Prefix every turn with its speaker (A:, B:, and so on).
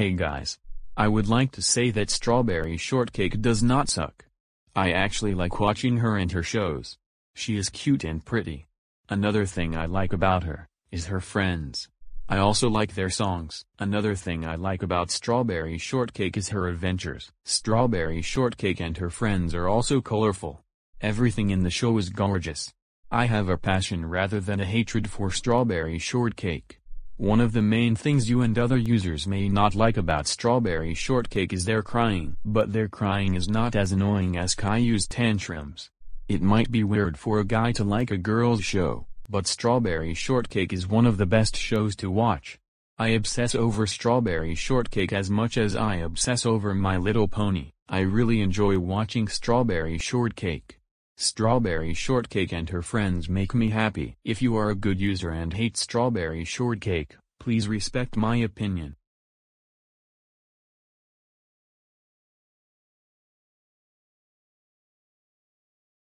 A: Hey guys. I would like to say that Strawberry Shortcake does not suck. I actually like watching her and her shows. She is cute and pretty. Another thing I like about her, is her friends. I also like their songs. Another thing I like about Strawberry Shortcake is her adventures. Strawberry Shortcake and her friends are also colorful. Everything in the show is gorgeous. I have a passion rather than a hatred for Strawberry Shortcake. One of the main things you and other users may not like about strawberry shortcake is their crying. But their crying is not as annoying as Caillou's tantrums. It might be weird for a guy to like a girl's show, but strawberry shortcake is one of the best shows to watch. I obsess over Strawberry Shortcake as much as I obsess over My Little Pony. I really enjoy watching Strawberry Shortcake. Strawberry shortcake and her friends make me happy. If you are a good user and hate strawberry shortcake, please respect my opinion.